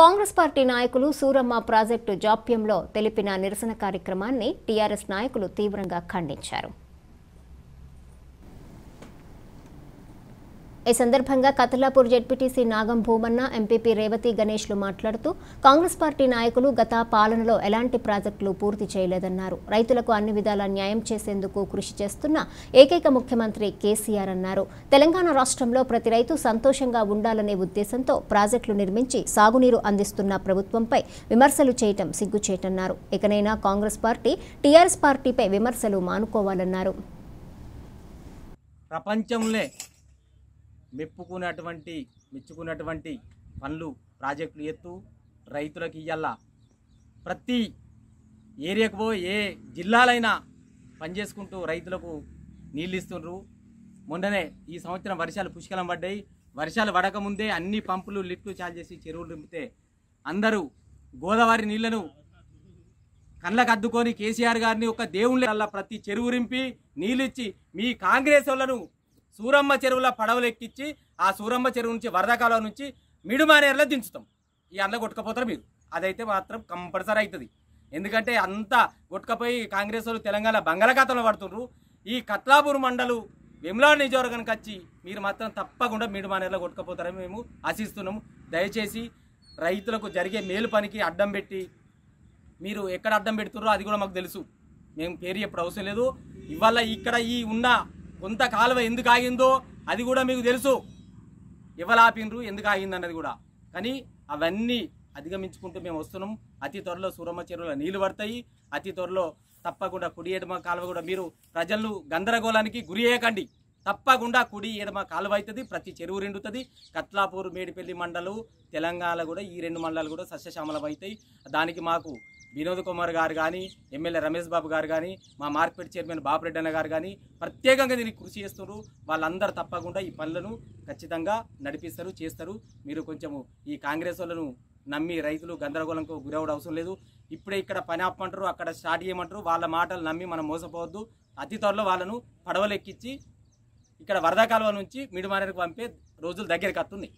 Congress party నాయకులు Suramma project జాప్యంలో తెలిపిన నిరసన కార్యక్రమాన్ని టీఆర్ఎస్ నాయకులు తీవ్రంగా ఖండించారు ఈ సందర్భంగా కథలాపూర్ జెడ్పీటీసీ నాగం భూమన్న ఎంపీపీ రేవతి గణేష్లు మాట్లాడుతూ కాంగ్రెస్ పార్టీ నాయకులు గత పాలనలో ఎలాంటి ప్రాజెక్టులు పూర్తి చేయలేదన్నారు రైతులకు అన్ని విధాల న్యాయం చేసేందుకు కృషి చేస్తున్న ఏకైక ముఖ్యమంత్రి కేసీఆర్ అన్నారు తెలంగాణ రాష్ట్రంలో ప్రతి రైతు సంతోషంగా ఉండాలనే ఉద్దేశంతో ప్రాజెక్టులు నిర్మించి సాగునీరు అందిస్తున్న ప్రభుత్వంపై విమర్శలు చేయటం సిగ్గుచేటన్నారు ఇకనైనా కాంగ్రెస్ పార్టీ టీఆర్ఎస్ పార్టీపై విమర్శలు మానుకోవాలన్నారు ప్రపంచంలో మెప్పుకున్నటువంటి మెచ్చుకున్నటువంటి పనులు ప్రాజెక్టులు ఎత్తు రైతులకు ఇయ్యాల ప్రతి ఏరియాకు పో ఏ జిల్లాలైనా పనిచేసుకుంటూ రైతులకు నీళ్ళు ఇస్తుండ్రు మొన్ననే ఈ సంవత్సరం వర్షాలు పుష్కలం పడ్డాయి వర్షాలు పడకముందే అన్ని పంపులు లిఫ్ట్లు చాలు చేసి చెరువులు నింపితే అందరూ గోదావరి నీళ్లను కళ్ళకు అద్దుకొని కేసీఆర్ గారిని ఒక దేవుళ్ళ ప్రతి చెరువు రింపి నీళ్ళిచ్చి మీ కాంగ్రెస్ వాళ్ళను సూరమ్మ చెరువుల పడవలు ఎక్కించి ఆ సూరమ్మ చెరువు నుంచి వరద కాలం నుంచి మిడుమానేరులో దించుతాం ఈ అందులో కొట్టుకపోతారు మీరు అదైతే మాత్రం కంపల్సరీ అవుతుంది ఎందుకంటే అంతా కొట్టుకపోయి కాంగ్రెస్ వాళ్ళు తెలంగాణ బంగాళాఖాతంలో పడుతుండ్రు ఈ కత్లాపూర్ మండలు వెమ్లాడ్ నియోజకవర్గానికి వచ్చి మీరు మాత్రం తప్పకుండా మిడుమానేరులో కొట్టుకపోతారని మేము ఆశిస్తున్నాము దయచేసి రైతులకు జరిగే మేలు పనికి అడ్డం పెట్టి మీరు ఎక్కడ అడ్డం పెడుతున్నారో అది కూడా మాకు తెలుసు మేము పేరు ఎప్పుడు అవసరం లేదు ఇవాళ ఇక్కడ ఈ ఉన్న కొంత కాలువ ఎందుకు ఆగిందో అది కూడా మీకు తెలుసు ఇవ్వలాపిండ్రు ఎందుకు ఆగిందన్నది కూడా కానీ అవన్నీ అధిగమించుకుంటూ మేము వస్తున్నాం అతి త్వరలో సూరమ్మ చెరువులో నీళ్లు పడతాయి అతి త్వరలో తప్పకుండా కుడి ఎడమ కాలువ కూడా మీరు ప్రజలను గందరగోళానికి గురి తప్పకుండా కుడి ఎడమ కాలువ అవుతుంది ప్రతి చెరువు రెండుతుంది కట్లాపూర్ మేడిపల్లి మండలు తెలంగాణ కూడా ఈ రెండు మండలాలు కూడా సస్యశ్యామలం అవుతాయి దానికి మాకు వినోద్ కుమార్ గారు కానీ ఎమ్మెల్యే రమేష్ బాబు గారు కానీ మా మార్కెట్ చైర్మన్ బాబురెడ్డి అన్న గారు కానీ ప్రత్యేకంగా దీనికి కృషి చేస్తున్నారు వాళ్ళందరూ తప్పకుండా ఈ పనులను ఖచ్చితంగా నడిపిస్తారు చేస్తారు మీరు కొంచెము ఈ కాంగ్రెస్ వాళ్ళను నమ్మి రైతులు గందరగోళంకు గురవడం అవసరం లేదు ఇప్పుడే ఇక్కడ పని ఆపమంటారు అక్కడ స్టార్ట్ చేయమంటారు వాళ్ళ మాటలు నమ్మి మనం మోసపోవద్దు అతి త్వరలో వాళ్ళను ఎక్కించి ఇక్కడ వరద కాలువ నుంచి మిడుమారేరుకు పంపే రోజులు దగ్గరికి వస్తున్నాయి